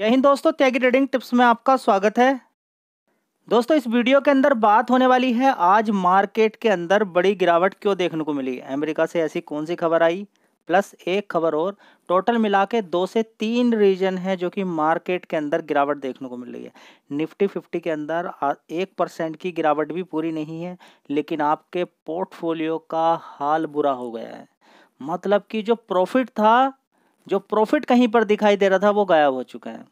जय हिंद दोस्तों त्यागी trading tips में आपका स्वागत है दोस्तों इस वीडियो के अंदर बात होने वाली है आज मार्केट के अंदर बड़ी गिरावट क्यों देखने को मिली अमेरिका से ऐसी कौन सी खबर आई प्लस एक खबर और टोटल मिला के दो से तीन रीजन है जो कि मार्केट के अंदर गिरावट देखने को मिल रही है निफ्टी फिफ्टी के अंदर एक परसेंट की गिरावट भी पूरी नहीं है लेकिन आपके पोर्टफोलियो का हाल बुरा हो गया है मतलब कि जो प्रॉफिट था जो प्रॉफिट कहीं पर दिखाई दे रहा था वो गायब हो चुका है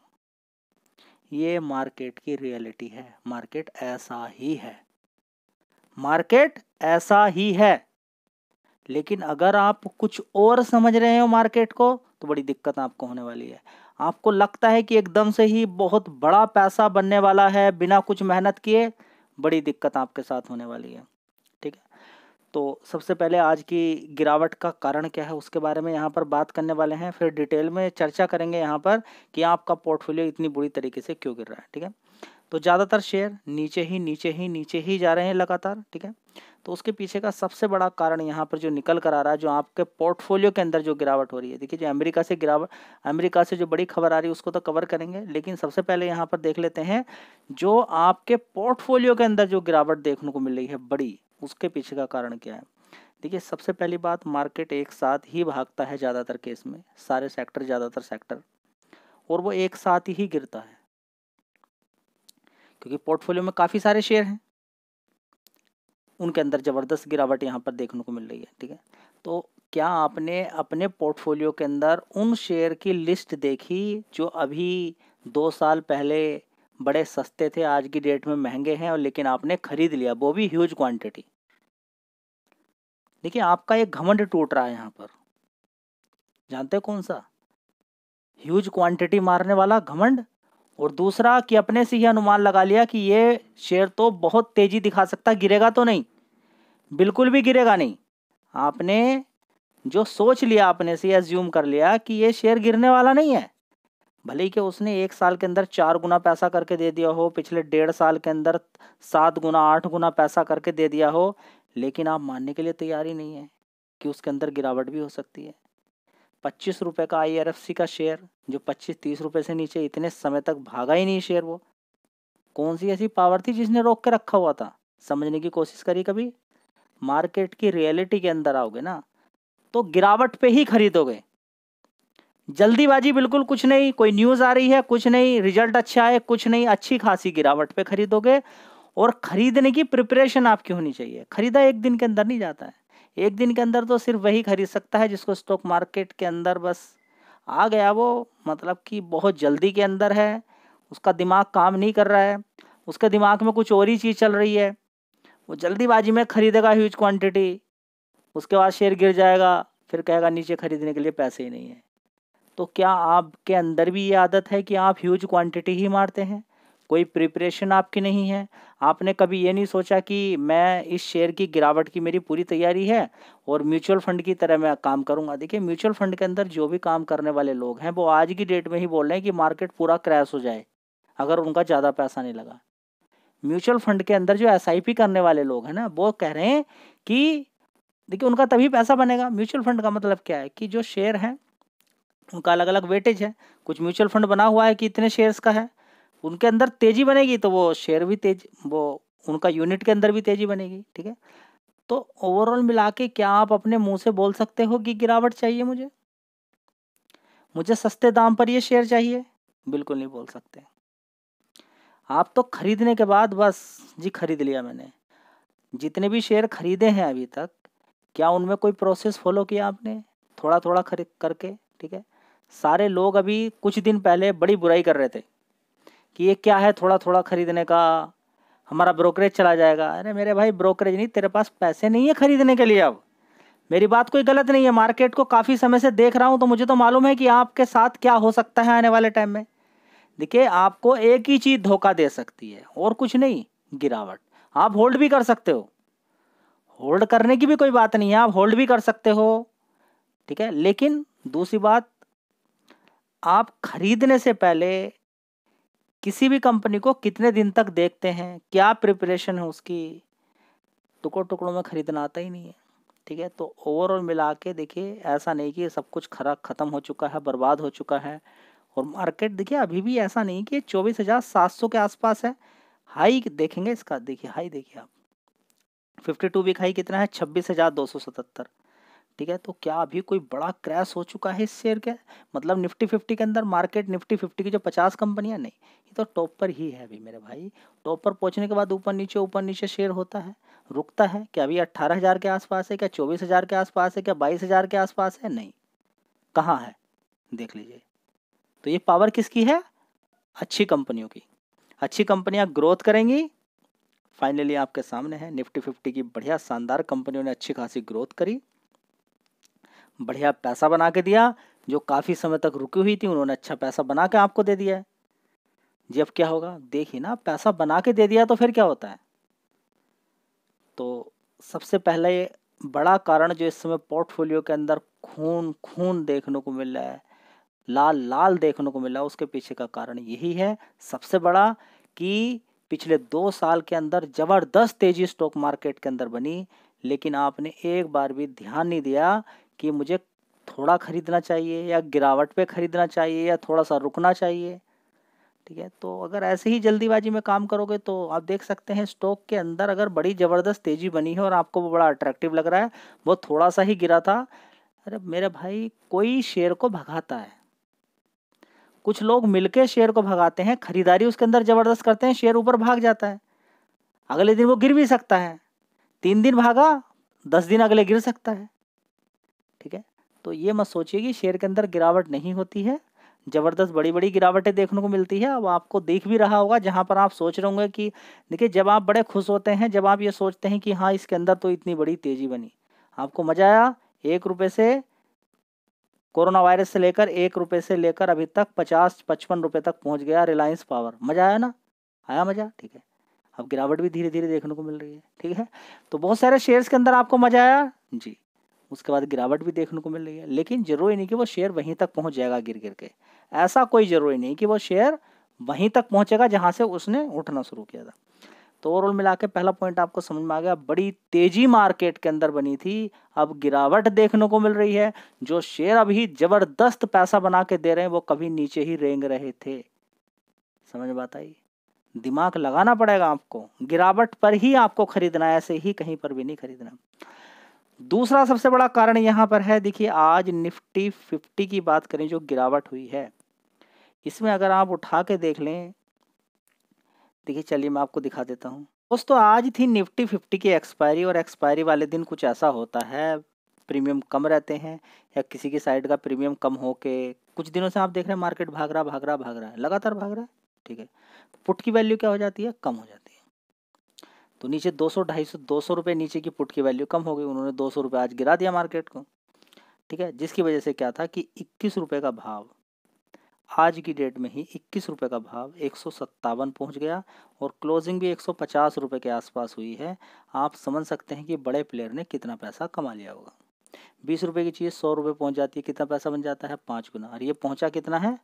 ये मार्केट की रियलिटी है मार्केट ऐसा ही है मार्केट ऐसा ही है लेकिन अगर आप कुछ और समझ रहे हो मार्केट को तो बड़ी दिक्कत आपको होने वाली है आपको लगता है कि एकदम से ही बहुत बड़ा पैसा बनने वाला है बिना कुछ मेहनत किए बड़ी दिक्कत आपके साथ होने वाली है तो सबसे पहले आज की गिरावट का कारण क्या है उसके बारे में यहाँ पर बात करने वाले हैं फिर डिटेल में चर्चा करेंगे यहाँ पर कि आपका पोर्टफोलियो इतनी बुरी तरीके से क्यों गिर रहा है ठीक है तो ज़्यादातर शेयर नीचे ही नीचे ही नीचे ही जा रहे हैं लगातार ठीक है तो उसके पीछे का सबसे बड़ा कारण यहाँ पर जो निकल कर आ रहा है जो आपके पोर्टफोलियो के अंदर जो गिरावट हो रही है देखिए जो अमेरिका से गिरावट अमेरिका से जो बड़ी खबर आ रही है उसको तो कवर करेंगे लेकिन सबसे पहले यहाँ पर देख लेते हैं जो आपके पोर्टफोलियो के अंदर जो गिरावट देखने को मिल रही है बड़ी उसके पीछे का कारण क्या है देखिए सबसे पहली बात मार्केट एक साथ ही भागता है ज़्यादातर केस में सारे सेक्टर ज़्यादातर सेक्टर और वो एक साथ ही गिरता है क्योंकि पोर्टफोलियो में काफ़ी सारे शेयर हैं उनके अंदर ज़बरदस्त गिरावट यहाँ पर देखने को मिल रही है ठीक है तो क्या आपने अपने पोर्टफोलियो के अंदर उन शेयर की लिस्ट देखी जो अभी दो साल पहले बड़े सस्ते थे आज की डेट में महंगे हैं और लेकिन आपने खरीद लिया वो भी ह्यूज क्वांटिटी देखिए आपका एक घमंड टूट रहा है यहाँ पर जानते कौन सा ह्यूज क्वांटिटी मारने वाला घमंड और दूसरा कि अपने से ही अनुमान लगा लिया कि ये शेयर तो बहुत तेजी दिखा सकता गिरेगा तो नहीं बिल्कुल भी गिरेगा नहीं आपने जो सोच लिया आपने से एज्यूम कर लिया कि ये शेयर गिरने वाला नहीं है भले ही कि उसने एक साल के अंदर चार गुना पैसा करके दे दिया हो पिछले डेढ़ साल के अंदर सात गुना आठ गुना पैसा करके दे दिया हो लेकिन आप मानने के लिए तैयार ही नहीं है कि उसके अंदर गिरावट भी हो सकती है पच्चीस रुपये का आई का शेयर जो पच्चीस तीस रुपये से नीचे इतने समय तक भागा ही नहीं शेयर वो कौन सी ऐसी पावर थी जिसने रोक के रखा हुआ था समझने की कोशिश करी कभी मार्केट की रियलिटी के अंदर आओगे ना तो गिरावट पे ही खरीदोगे जल्दीबाजी बिल्कुल कुछ नहीं कोई न्यूज़ आ रही है कुछ नहीं रिजल्ट अच्छा है कुछ नहीं अच्छी खासी गिरावट पे खरीदोगे और खरीदने की प्रिपरेशन आपकी होनी चाहिए खरीदा एक दिन के अंदर नहीं जाता है एक दिन के अंदर तो सिर्फ वही खरीद सकता है जिसको स्टॉक मार्केट के अंदर बस आ गया वो मतलब कि बहुत जल्दी के अंदर है उसका दिमाग काम नहीं कर रहा है उसके दिमाग में कुछ और ही चीज़ चल रही है वो जल्दीबाजी में खरीदेगा ह्यूज क्वांटिटी उसके बाद शेयर गिर जाएगा फिर कहेगा नीचे खरीदने के लिए पैसे ही नहीं है तो क्या आपके अंदर भी ये आदत है कि आप ह्यूज क्वांटिटी ही मारते हैं कोई प्रिपरेशन आपकी नहीं है आपने कभी ये नहीं सोचा कि मैं इस शेयर की गिरावट की मेरी पूरी तैयारी है और म्यूचुअल फंड की तरह मैं काम करूंगा देखिए म्यूचुअल फंड के अंदर जो भी काम करने वाले लोग हैं वो आज की डेट में ही बोल रहे हैं कि मार्केट पूरा क्रैश हो जाए अगर उनका ज़्यादा पैसा नहीं लगा म्यूचुअल फंड के अंदर जो एस करने वाले लोग हैं ना वो कह रहे हैं कि देखिए उनका तभी पैसा बनेगा म्यूचुअल फंड का मतलब क्या है कि जो शेयर हैं उनका अलग अलग वेटेज है कुछ म्यूचुअल फंड बना हुआ है कि इतने शेयर्स का है उनके अंदर तेजी बनेगी तो वो शेयर भी तेज वो उनका यूनिट के अंदर भी तेजी बनेगी ठीक है तो ओवरऑल मिला के क्या आप अपने मुंह से बोल सकते हो कि गिरावट चाहिए मुझे मुझे सस्ते दाम पर ये शेयर चाहिए बिल्कुल नहीं बोल सकते आप तो खरीदने के बाद बस जी खरीद लिया मैंने जितने भी शेयर खरीदे हैं अभी तक क्या उनमें कोई प्रोसेस फॉलो किया आपने थोड़ा थोड़ा खरीद करके ठीक है सारे लोग अभी कुछ दिन पहले बड़ी बुराई कर रहे थे कि ये क्या है थोड़ा थोड़ा खरीदने का हमारा ब्रोकरेज चला जाएगा अरे मेरे भाई ब्रोकरेज नहीं तेरे पास पैसे नहीं है खरीदने के लिए अब मेरी बात कोई गलत नहीं है मार्केट को काफ़ी समय से देख रहा हूँ तो मुझे तो मालूम है कि आपके साथ क्या हो सकता है आने वाले टाइम में देखिए आपको एक ही चीज़ धोखा दे सकती है और कुछ नहीं गिरावट आप होल्ड भी कर सकते हो होल्ड करने की भी कोई बात नहीं है आप होल्ड भी कर सकते हो ठीक है लेकिन दूसरी बात आप खरीदने से पहले किसी भी कंपनी को कितने दिन तक देखते हैं क्या प्रिपरेशन है उसकी टुकड़ों टुकड़ों में खरीदना आता ही नहीं है ठीक है तो ओवरऑल मिला के देखिए ऐसा नहीं कि सब कुछ खरा ख़त्म हो चुका है बर्बाद हो चुका है और मार्केट देखिए अभी भी ऐसा नहीं कि चौबीस हज़ार सात सौ के आसपास है हाई देखेंगे इसका देखिए हाई देखिए आप फिफ्टी टू वीक हाई कितना है छब्बीस हज़ार दो सौ सतहत्तर ठीक है तो क्या अभी कोई बड़ा क्रैश हो चुका है इस शेयर के मतलब निफ्टी फिफ्टी के अंदर मार्केट निफ्टी फिफ्टी की जो पचास कंपनियां नहीं ये तो टॉप पर ही है अभी मेरे भाई टॉप पर पहुंचने के बाद ऊपर नीचे ऊपर नीचे शेयर होता है रुकता है क्या अभी अट्ठारह हज़ार के आसपास है क्या चौबीस हज़ार के आसपास है क्या बाईस हज़ार के आसपास है नहीं कहाँ है देख लीजिए तो ये पावर किसकी है अच्छी कंपनियों की अच्छी कंपनियां ग्रोथ करेंगी फाइनली आपके सामने है निफ्टी फिफ्टी की बढ़िया शानदार कंपनियों ने अच्छी खासी ग्रोथ करी बढ़िया पैसा बना के दिया जो काफ़ी समय तक रुकी हुई थी उन्होंने अच्छा पैसा बना के आपको दे दिया है जी अब क्या होगा देखिए ना पैसा बना के दे दिया तो फिर क्या होता है तो सबसे पहले बड़ा कारण जो इस समय पोर्टफोलियो के अंदर खून खून देखने को मिल रहा है लाल लाल देखने को मिला उसके पीछे का कारण यही है सबसे बड़ा कि पिछले दो साल के अंदर ज़बरदस्त तेज़ी स्टॉक मार्केट के अंदर बनी लेकिन आपने एक बार भी ध्यान नहीं दिया कि मुझे थोड़ा ख़रीदना चाहिए या गिरावट पे ख़रीदना चाहिए या थोड़ा सा रुकना चाहिए ठीक है तो अगर ऐसे ही जल्दीबाजी में काम करोगे तो आप देख सकते हैं स्टॉक के अंदर अगर बड़ी ज़बरदस्त तेज़ी बनी है और आपको वो बड़ा अट्रैक्टिव लग रहा है वो थोड़ा सा ही गिरा था अरे मेरे भाई कोई शेयर को भगाता है कुछ लोग मिलके शेयर को भगाते हैं खरीदारी उसके अंदर ज़बरदस्त करते हैं शेयर ऊपर भाग जाता है अगले दिन वो गिर भी सकता है तीन दिन भागा दस दिन अगले गिर सकता है ठीक है तो ये मत सोचिए कि शेयर के अंदर गिरावट नहीं होती है ज़बरदस्त बड़ी बड़ी गिरावटें देखने को मिलती है अब आपको देख भी रहा होगा जहाँ पर आप सोच रहे होंगे कि देखिए जब आप बड़े खुश होते हैं जब आप ये सोचते हैं कि हाँ इसके अंदर तो इतनी बड़ी तेज़ी बनी आपको मज़ा आया एक रुपये से कोरोना वायरस से लेकर एक रुपये से लेकर अभी तक पचास पचपन रुपये तक पहुँच गया रिलायंस पावर मज़ा आया ना आया मज़ा ठीक है अब गिरावट भी धीरे धीरे देखने को मिल रही है ठीक है तो बहुत सारे शेयर्स के अंदर आपको मज़ा आया जी उसके बाद गिरावट भी देखने को मिल रही है लेकिन जरूरी नहीं कि वो शेयर वहीं तक पहुंच जाएगा गिर गिर के ऐसा कोई जरूरी नहीं कि वो शेयर वहीं तक पहुंचेगा जहां से उसने उठना शुरू किया था तो ओवरऑल मिला के पहला पॉइंट आपको समझ में आ गया बड़ी तेजी मार्केट के अंदर बनी थी अब गिरावट देखने को मिल रही है जो शेयर अभी जबरदस्त पैसा बना के दे रहे हैं वो कभी नीचे ही रेंग रहे थे समझ बात आई दिमाग लगाना पड़ेगा आपको गिरावट पर ही आपको खरीदना है ऐसे ही कहीं पर भी नहीं खरीदना दूसरा सबसे बड़ा कारण यहाँ पर है देखिए आज निफ्टी फिफ्टी की बात करें जो गिरावट हुई है इसमें अगर आप उठा के देख लें देखिए चलिए मैं आपको दिखा देता हूँ दोस्तों आज थी निफ्टी फिफ्टी की एक्सपायरी और एक्सपायरी वाले दिन कुछ ऐसा होता है प्रीमियम कम रहते हैं या किसी की साइड का प्रीमियम कम हो के कुछ दिनों से आप देख रहे हैं मार्केट भाग रहा भाग रहा भाग रहा है लगातार भाग रहा है ठीक है पुट की वैल्यू क्या हो जाती है कम हो जाती है तो नीचे 200 250 200 रुपए नीचे की पुट की वैल्यू कम हो गई उन्होंने दो सौ रुपये आज गिरा दिया मार्केट को ठीक है जिसकी वजह से क्या था कि इक्कीस रुपये का भाव आज की डेट में ही इक्कीस रुपये का भाव एक सौ सत्तावन पहुँच गया और क्लोजिंग भी एक सौ पचास रुपये के आसपास हुई है आप समझ सकते हैं कि बड़े प्लेयर ने कितना पैसा कमा लिया होगा बीस रुपये की चीज़ सौ रुपये पहुँच जाती है कितना पैसा बन जाता है पाँच गुना और ये पहुँचा कितना है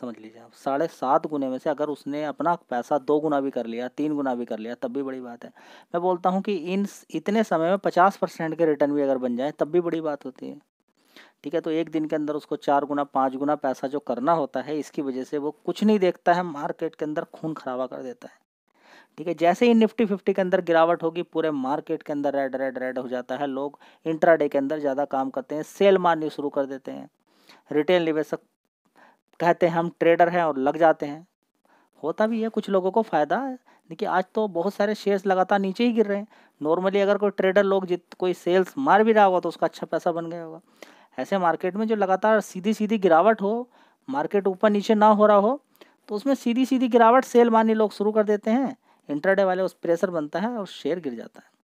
समझ लीजिए आप साढ़े सात गुने में से अगर उसने अपना पैसा दो गुना भी कर लिया तीन गुना भी कर लिया तब भी बड़ी बात है मैं बोलता हूँ कि इन इतने समय में पचास परसेंट के रिटर्न भी अगर बन जाए तब भी बड़ी बात होती है ठीक है तो एक दिन के अंदर उसको चार गुना पाँच गुना पैसा जो करना होता है इसकी वजह से वो कुछ नहीं देखता है मार्केट के अंदर खून खराबा कर देता है ठीक है जैसे ही निफ्टी फिफ्टी के अंदर गिरावट होगी पूरे मार्केट के अंदर रेड रेड रेड हो जाता है लोग इंट्राडे के अंदर ज़्यादा काम करते हैं सेल मारनी शुरू कर देते हैं रिटेल निवेशक कहते हैं हम ट्रेडर हैं और लग जाते हैं होता भी है कुछ लोगों को फ़ायदा है देखिए आज तो बहुत सारे शेयर्स लगातार नीचे ही गिर रहे हैं नॉर्मली अगर कोई ट्रेडर लोग जित कोई सेल्स मार भी रहा होगा तो उसका अच्छा पैसा बन गया होगा ऐसे मार्केट में जो लगातार सीधी सीधी गिरावट हो मार्केट ऊपर नीचे ना हो रहा हो तो उसमें सीधी सीधी गिरावट सेल मारने लोग शुरू कर देते हैं इंटरडे वाले उस प्रेशर बनता है और शेयर गिर जाता है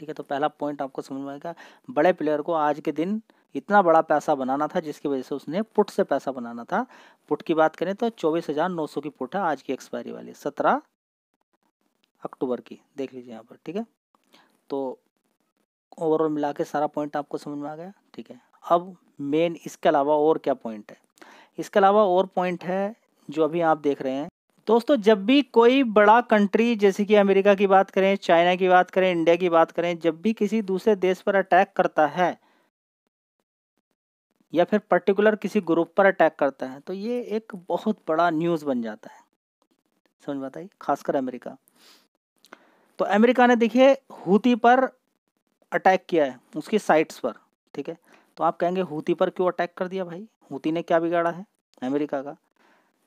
ठीक है तो पहला पॉइंट आपको समझ में आएगा बड़े प्लेयर को आज के दिन इतना बड़ा पैसा बनाना था जिसकी वजह से उसने पुट से पैसा बनाना था पुट की बात करें तो चौबीस हजार नौ सौ की पुट है आज की एक्सपायरी वाली सत्रह अक्टूबर की देख लीजिए यहाँ पर ठीक है तो ओवरऑल मिला के सारा पॉइंट आपको समझ में आ गया ठीक है अब मेन इसके अलावा और क्या पॉइंट है इसके अलावा और पॉइंट है जो अभी आप देख रहे हैं दोस्तों जब भी कोई बड़ा कंट्री जैसे कि अमेरिका की बात करें चाइना की बात करें इंडिया की बात करें जब भी किसी दूसरे देश पर अटैक करता है या फिर पर्टिकुलर किसी ग्रुप पर अटैक करता है तो ये एक बहुत बड़ा न्यूज़ बन जाता है समझ में आता है खासकर अमेरिका तो अमेरिका ने देखिए हूती पर अटैक किया है उसकी साइट्स पर ठीक है तो आप कहेंगे हूती पर क्यों अटैक कर दिया भाई हूती ने क्या बिगाड़ा है अमेरिका का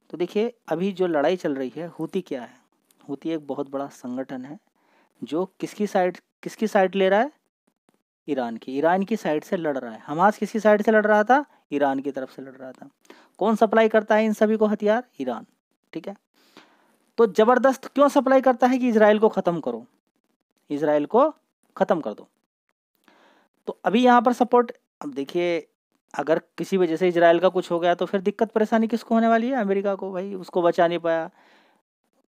तो देखिए अभी जो लड़ाई चल रही है हूती क्या है हूती एक बहुत बड़ा संगठन है जो किसकी साइड किसकी साइड ले रहा है ईरान की ईरान की साइड से लड़ रहा है हमास किसकी साइड से लड़ रहा था ईरान की तरफ से लड़ रहा था कौन सप्लाई करता है इन सभी को हथियार ईरान ठीक है तो ज़बरदस्त क्यों सप्लाई करता है कि इसराइल को ख़त्म करो इसराइल को ख़त्म कर दो तो अभी यहाँ पर सपोर्ट अब देखिए अगर किसी वजह से इसराइल का कुछ हो गया तो फिर दिक्कत परेशानी किसको होने वाली है अमेरिका को भाई उसको बचा नहीं पाया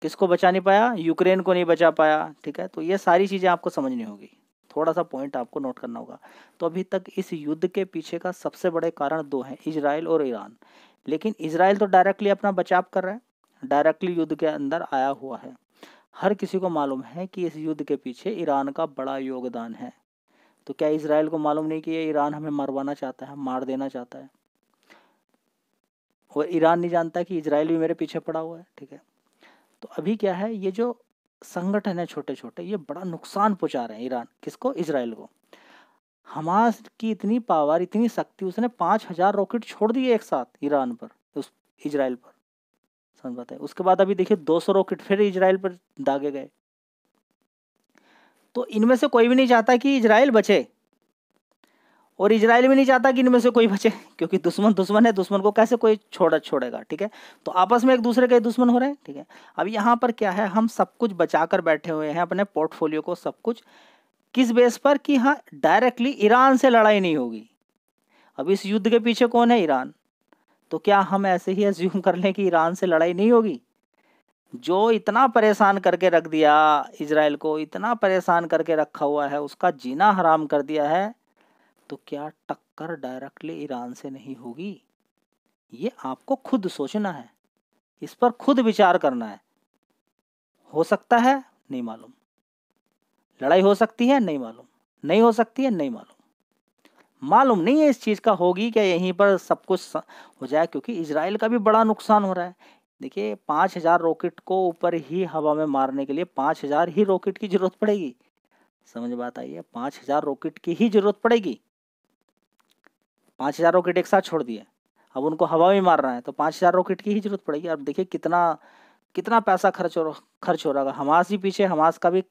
किसको बचा नहीं पाया यूक्रेन को नहीं बचा पाया ठीक है तो ये सारी चीज़ें आपको समझनी होगी थोड़ा सा पॉइंट आपको नोट करना होगा तो अभी तक इस युद्ध के पीछे का सबसे बड़े कारण दो हैं इसराइल और ईरान लेकिन इसराइल तो डायरेक्टली अपना बचाव कर रहा है डायरेक्टली युद्ध के अंदर आया हुआ है हर किसी को मालूम है कि इस युद्ध के पीछे ईरान का बड़ा योगदान है तो क्या इसराइल को मालूम नहीं कि ये ईरान हमें मरवाना चाहता है मार देना चाहता है और ईरान नहीं जानता कि इसराइल भी मेरे पीछे पड़ा हुआ है ठीक है तो अभी क्या है ये जो संगठन है छोटे छोटे ये बड़ा नुकसान पहुंचा रहे हैं ईरान किसको इसराइल को हमास की इतनी पावर इतनी शक्ति उसने पाँच हजार रॉकेट छोड़ दिए एक साथ ईरान पर उस इसराइल पर समझ पाते है उसके बाद अभी देखिए दो सौ रॉकेट फिर इसराइल पर दागे गए तो इनमें से कोई भी नहीं चाहता कि इसराइल बचे और इसराइल भी नहीं चाहता कि इनमें से कोई बचे क्योंकि दुश्मन दुश्मन है दुश्मन को कैसे कोई छोड़ छोड़ेगा ठीक है तो आपस में एक दूसरे के दुश्मन हो रहे हैं ठीक है अब यहाँ पर क्या है हम सब कुछ बचा कर बैठे हुए हैं अपने पोर्टफोलियो को सब कुछ किस बेस पर कि हाँ डायरेक्टली ईरान से लड़ाई नहीं होगी अब इस युद्ध के पीछे कौन है ईरान तो क्या हम ऐसे ही एज्यूम कर लें कि ईरान से लड़ाई नहीं होगी जो इतना परेशान करके रख दिया इसराइल को इतना परेशान करके रखा हुआ है उसका जीना हराम कर दिया है तो क्या टक्कर डायरेक्टली ईरान से नहीं होगी ये आपको खुद सोचना है इस पर खुद विचार करना है हो सकता है नहीं मालूम लड़ाई हो सकती है नहीं मालूम नहीं हो सकती है नहीं मालूम मालूम नहीं है इस चीज़ का होगी क्या यहीं पर सब कुछ हो जाए क्योंकि इसराइल का भी बड़ा नुकसान हो रहा है देखिए पांच हज़ार रॉकेट को ऊपर ही हवा में मारने के लिए पांच हज़ार ही रॉकेट की ज़रूरत पड़ेगी समझ बात आई है पांच हज़ार रॉकेट की ही ज़रूरत पड़ेगी पाँच हज़ार रॉकेट एक साथ छोड़ दिए अब उनको हवा में मार रहा है तो पाँच हज़ार रॉकेट की ही जरूरत पड़ेगी अब देखिए कितना कितना पैसा खर्च हो खर्च हो रहा है हमास भी पीछे हमास का भी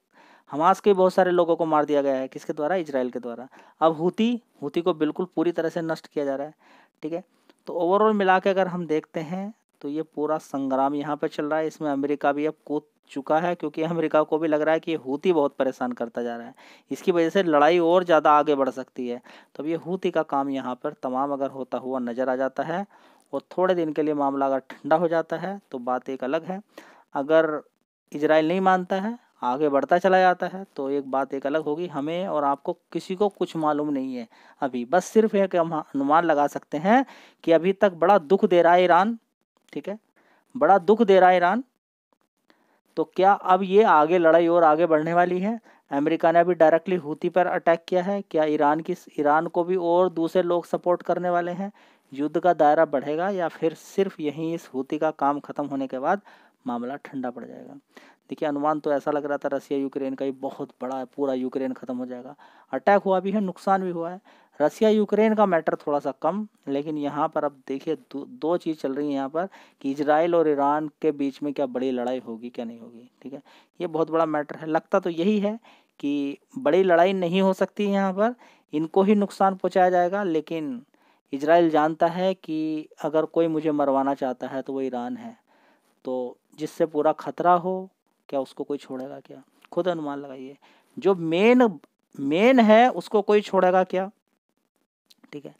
हमास के बहुत सारे लोगों को मार दिया गया है किसके द्वारा इसराइल के द्वारा अब हूती हूती को बिल्कुल पूरी तरह से नष्ट किया जा रहा है ठीक है तो ओवरऑल मिला के अगर हम देखते हैं तो ये पूरा संग्राम यहाँ पर चल रहा है इसमें अमेरिका भी अब कूद चुका है क्योंकि अमेरिका को भी लग रहा है कि ये हूती बहुत परेशान करता जा रहा है इसकी वजह से लड़ाई और ज़्यादा आगे बढ़ सकती है तो अब ये हूती का काम यहाँ पर तमाम अगर होता हुआ नज़र आ जाता है और थोड़े दिन के लिए मामला अगर ठंडा हो जाता है तो बात एक अलग है अगर इसराइल नहीं मानता है आगे बढ़ता चला जाता है तो एक बात एक अलग होगी हमें और आपको किसी को कुछ मालूम नहीं है अभी बस सिर्फ एक हम अनुमान लगा सकते हैं कि अभी तक बड़ा दुख दे रहा है ईरान ठीक है बड़ा दुख दे रहा है ईरान तो क्या अब ये आगे लड़ाई और आगे बढ़ने वाली है अमेरिका ने अभी डायरेक्टली हूती पर अटैक किया है क्या ईरान की ईरान को भी और दूसरे लोग सपोर्ट करने वाले हैं युद्ध का दायरा बढ़ेगा या फिर सिर्फ यहीं इस हूती का काम खत्म होने के बाद मामला ठंडा पड़ जाएगा देखिए अनुमान तो ऐसा लग रहा था रसिया यूक्रेन का ही बहुत बड़ा है पूरा यूक्रेन खत्म हो जाएगा अटैक हुआ भी है नुकसान भी हुआ है रसिया यूक्रेन का मैटर थोड़ा सा कम लेकिन यहाँ पर अब देखिए दो, दो चीज़ चल रही है यहाँ पर कि इसराइल और ईरान के बीच में क्या बड़ी लड़ाई होगी क्या नहीं होगी ठीक है ये बहुत बड़ा मैटर है लगता तो यही है कि बड़ी लड़ाई नहीं हो सकती यहाँ पर इनको ही नुकसान पहुँचाया जाएगा लेकिन इसराइल जानता है कि अगर कोई मुझे मरवाना चाहता है तो वो ईरान है तो जिससे पूरा खतरा हो क्या उसको कोई छोड़ेगा क्या खुद अनुमान लगाइए जो मेन मेन है उसको कोई छोड़ेगा क्या ठीक है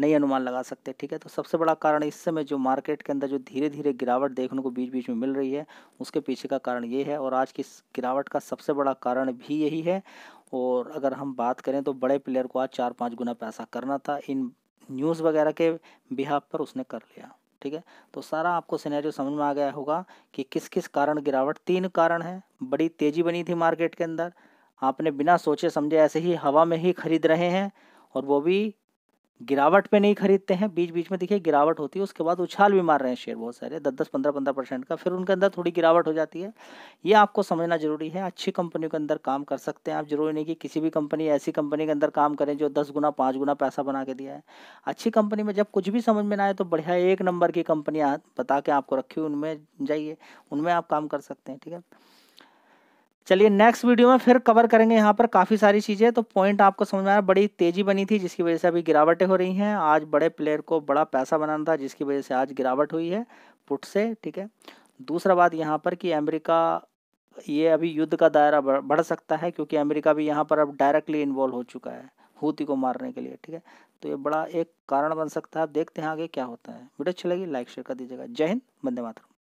नहीं अनुमान लगा सकते ठीक है तो सबसे बड़ा कारण इस समय जो मार्केट के अंदर जो धीरे धीरे गिरावट देखने को बीच बीच में मिल रही है उसके पीछे का कारण ये है और आज की गिरावट का सबसे बड़ा कारण भी यही है और अगर हम बात करें तो बड़े प्लेयर को आज चार पाँच गुना पैसा करना था इन न्यूज़ वगैरह के बिहाफ पर उसने कर लिया ठीक है तो सारा आपको सिनेरियो समझ में आ गया होगा कि किस किस कारण गिरावट तीन कारण है बड़ी तेज़ी बनी थी मार्केट के अंदर आपने बिना सोचे समझे ऐसे ही हवा में ही खरीद रहे हैं और वो भी गिरावट पे नहीं खरीदते हैं बीच बीच में देखिए गिरावट होती है उसके बाद उछाल भी मार रहे हैं शेयर बहुत सारे दस दस पंद्रह पंद्रह परसेंट का फिर उनके अंदर थोड़ी गिरावट हो जाती है ये आपको समझना जरूरी है अच्छी कंपनियों के अंदर काम कर सकते हैं आप जरूरी नहीं कि किसी भी कंपनी ऐसी कंपनी के अंदर काम करें जो दस गुना पाँच गुना पैसा बना के दिया है अच्छी कंपनी में जब कुछ भी समझ में ना आए तो बढ़िया एक नंबर की कंपनियाँ बता के आपको रखी उनमें जाइए उनमें आप काम कर सकते हैं ठीक है चलिए नेक्स्ट वीडियो में फिर कवर करेंगे यहाँ पर काफ़ी सारी चीज़ें तो पॉइंट आपको समझ में आया बड़ी तेज़ी बनी थी जिसकी वजह से अभी गिरावटें हो रही हैं आज बड़े प्लेयर को बड़ा पैसा बनाना था जिसकी वजह से आज गिरावट हुई है पुट से ठीक है दूसरा बात यहाँ पर कि अमेरिका ये अभी युद्ध का दायरा बढ़ सकता है क्योंकि अमेरिका भी यहाँ पर अब डायरेक्टली इन्वॉल्व हो चुका है हूती को मारने के लिए ठीक है तो ये बड़ा एक कारण बन सकता है देखते हैं आगे क्या होता है वीडियो अच्छी लगी लाइक शेयर कर दीजिएगा जय हिंद बंदे मातरम